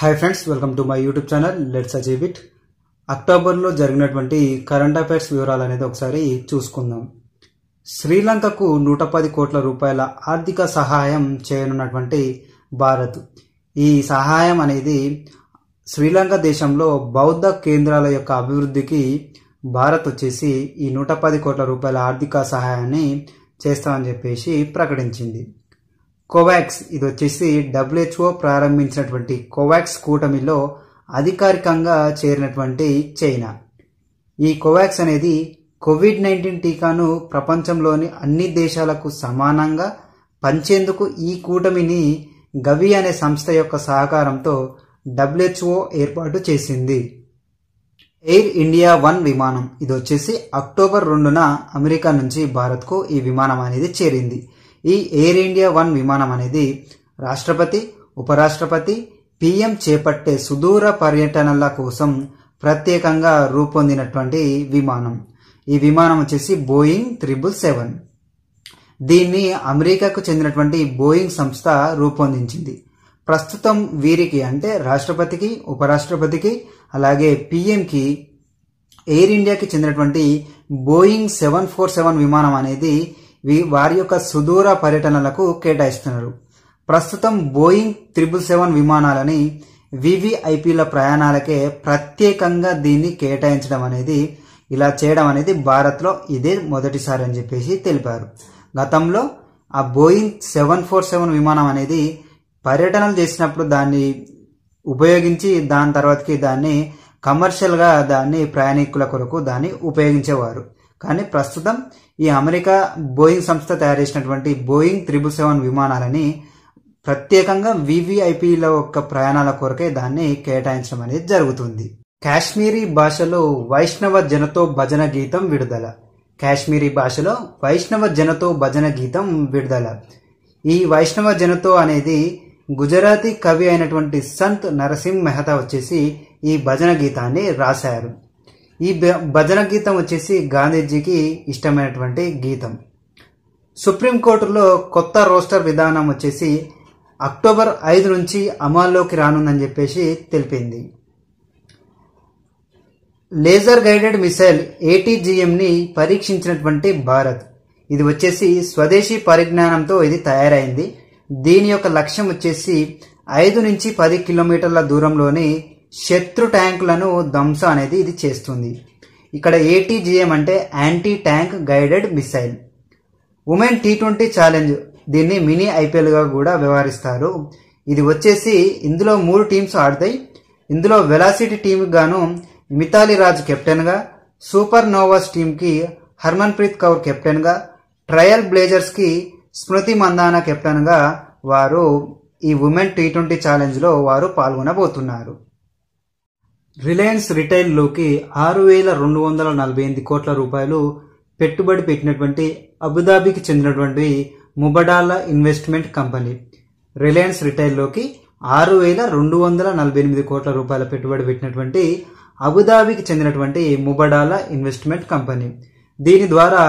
hi friends welcome to my YouTube channel let's achieve it అక్టోబర్లో జరిగినటువంటి current affairs వివరాలు అనేది ఒకసారి చూసుకుందాం శ్రీలంకకు నూట పది కోట్ల రూపాయల ఆర్థిక సహాయం చేయనున్నటువంటి భారత్ ఈ సహాయం అనేది శ్రీలంక దేశంలో బౌద్ధ కేంద్రాల యొక్క అభివృద్ధికి భారత్ వచ్చేసి ఈ నూట పది కోట్ల రూపాయల ఆర్థిక సహాయాన్ని చేస్తామని చెప్పేసి ప్రకటించింది కోవాక్స్ ఇది వచ్చేసి డబ్ల్యూహెచ్ఓ ప్రారంభించినటువంటి కోవాక్స్ కూటమిలో అధికారికంగా చేరినటువంటి చైనా ఈ కోవాక్స్ అనేది కోవిడ్ నైన్టీన్ టీకాను ప్రపంచంలోని అన్ని దేశాలకు సమానంగా పంచేందుకు ఈ కూటమిని గవి అనే సంస్థ యొక్క సహకారంతో డబ్ల్యూహెచ్ఓ ఏర్పాటు చేసింది ఎయిర్ ఇండియా వన్ విమానం ఇది వచ్చేసి అక్టోబర్ రెండున అమెరికా నుంచి భారత్కు ఈ విమానం అనేది చేరింది ఈ ఎయిర్ ఇండియా వన్ విమానం అనేది రాష్ట్రపతి ఉపరాష్ట్రపతి పిఎం చేపట్టే సుదూర పర్యటనల కోసం ప్రత్యేకంగా రూపొందినటువంటి విమానం ఈ విమానం వచ్చేసి బోయింగ్ త్రిబుల్ సెవెన్ దీన్ని అమెరికాకు చెందినటువంటి బోయింగ్ సంస్థ రూపొందించింది ప్రస్తుతం వీరికి అంటే రాష్ట్రపతికి ఉపరాష్ట్రపతికి అలాగే పిఎంకి ఎయిర్ ఇండియాకి చెందినటువంటి బోయింగ్ సెవెన్ ఫోర్ సెవెన్ విమానం అనేది వారి యొక్క సుదూర పర్యటనలకు కేటాయిస్తున్నారు ప్రస్తుతం బోయింగ్ త్రిబుల్ సెవెన్ విమానాలని వివిఐపిల ప్రయాణాలకే ప్రత్యేకంగా దీన్ని కేటాయించడం అనేది ఇలా చేయడం అనేది భారత్లో ఇదే మొదటిసారి అని చెప్పేసి తెలిపారు గతంలో ఆ బోయింగ్ సెవెన్ ఫోర్ సెవెన్ విమానం అనేది పర్యటనలు చేసినప్పుడు దాన్ని ఉపయోగించి దాని తర్వాతకి దాన్ని కమర్షియల్గా దాన్ని ప్రయాణికుల కొరకు దాన్ని ఉపయోగించేవారు కానీ ప్రస్తుతం ఈ అమెరికా బోయింగ్ సంస్థ తయారు చేసినటువంటి బోయింగ్ త్రిబుల్ సెవెన్ విమానాలని ప్రత్యేకంగా వివిఐపిల యొక్క ప్రయాణాల కొరకే దాన్ని కేటాయించడం అనేది జరుగుతుంది కాశ్మీరీ భాషలో వైష్ణవ జనతో భజన గీతం విడుదల కాశ్మీరీ భాషలో వైష్ణవ జనతో భజన గీతం విడుదల ఈ వైష్ణవ జనతో అనేది గుజరాతీ కవి అయినటువంటి సంత్ నరసింహ్ మెహతా వచ్చేసి ఈ భజన గీతాన్ని రాశారు ఈ భజన గీతం వచ్చేసి గాంధీజీకి ఇష్టమైనటువంటి గీతం సుప్రీంకోర్టులో కొత్త రోస్టర్ విధానం వచ్చేసి అక్టోబర్ ఐదు నుంచి అమల్లోకి రానుందని చెప్పేసి తెలిపింది లేజర్ గైడెడ్ మిసైల్ ఏటీజీఎంని పరీక్షించినటువంటి భారత్ ఇది వచ్చేసి స్వదేశీ పరిజ్ఞానంతో ఇది తయారైంది దీని యొక్క లక్ష్యం వచ్చేసి ఐదు నుంచి పది కిలోమీటర్ల దూరంలోని శత్రు ట్యాంకులను ధ్వంస అనేది ఇది చేస్తుంది ఇక్కడ ఏటీజీఎం అంటే anti tank guided missile women T twenty challenge దీన్ని మినీ ఐపీఎల్గా కూడా వ్యవహరిస్తారు ఇది వచ్చేసి ఇందులో మూడు టీమ్స్ ఆడతాయి ఇందులో వెలాసిటీ టీంకి గాను మితాలి రాజ్ కెప్టెన్గా సూపర్ నోవాస్ టీంకి హర్మన్ప్రీత్ కౌర్ కెప్టెన్గా ట్రయల్ బ్లేజర్స్కి స్మృతి మందానా కెప్టెన్గా వారు ఈ ఉమెన్ టీ ట్వంటీ ఛాలెంజ్లో వారు పాల్గొనబోతున్నారు రిలయన్స్ రిటైల్లోకి ఆరు వేల రెండు వందల నలభై ఎనిమిది కోట్ల రూపాయలు పెట్టుబడి పెట్టినటువంటి అబుదాబికి చెందినటువంటి ముబడాల ఇన్వెస్ట్మెంట్ కంపెనీ రిలయన్స్ రిటైల్లోకి ఆరు వేల రెండు వందల నలభై ఎనిమిది కోట్ల రూపాయల పెట్టుబడి పెట్టినటువంటి అబుదాబికి చెందినటువంటి ముబడాల ఇన్వెస్ట్మెంట్ కంపెనీ దీని ద్వారా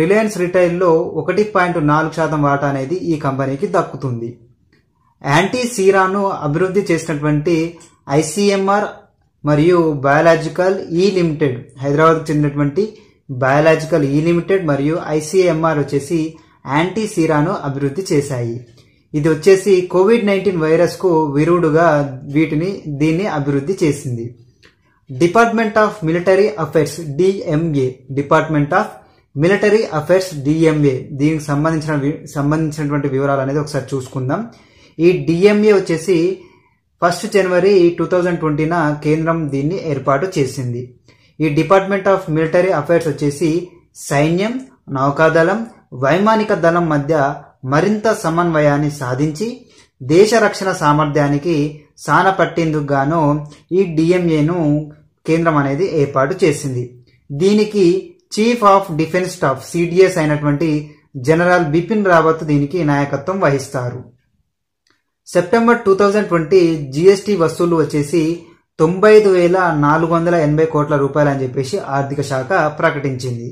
రిలయన్స్ రిటైల్లో ఒకటి పాయింట్ నాలుగు శాతం వాటా అనేది ఈ కంపెనీకి దక్కుతుంది యాంటీ సీరాను అభివృద్ధి చేసినటువంటి ఐసీఎంఆర్ మరియు బయాలజికల్ ఈ లిమిటెడ్ హైదరాబాద్కు చెందినటువంటి బయాలజికల్ ఈ లిమిటెడ్ మరియు ఐసీఎంఆర్ వచ్చేసి యాంటీ సీరాను అభివృద్ధి చేశాయి ఇది వచ్చేసి కోవిడ్ నైన్టీన్ వైరస్కు విరుడుగా వీటిని దీన్ని అభివృద్ధి చేసింది department of military affairs DMA department of military affairs DMA దీనికి సంబంధించిన సంబంధించినటువంటి వివరాలు అనేది ఒకసారి చూసుకుందాం ఈ డిఎంఏ వచ్చేసి first January two thousand twenty కేంద్రం దీన్ని ఏర్పాటు చేసింది ఈ డిపార్ట్మెంట్ ఆఫ్ మిలిటరీ అఫైర్స్ వచ్చేసి సైన్యం నౌకాదళం వైమానిక దళం మధ్య మరింత సమన్వయాన్ని సాధించి దేశ రక్షణ సామర్థ్యానికి సాన పట్టేందుకు గాను ఈ డిఎంఏను కేంద్రం అనేది ఏర్పాటు చేసింది దీనికి chief of defence staff CDS అయినటువంటి జనరల్ బిపిన్ రావత్ దీనికి నాయకత్వం వహిస్తారు September two thousand twenty GST వసూళ్లు వచ్చేసి తొంభై ఐదు వేల నాలుగు వందల ఎనభై కోట్ల రూపాయలు అని చెప్పేసి ఆర్థిక శాఖ ప్రకటించింది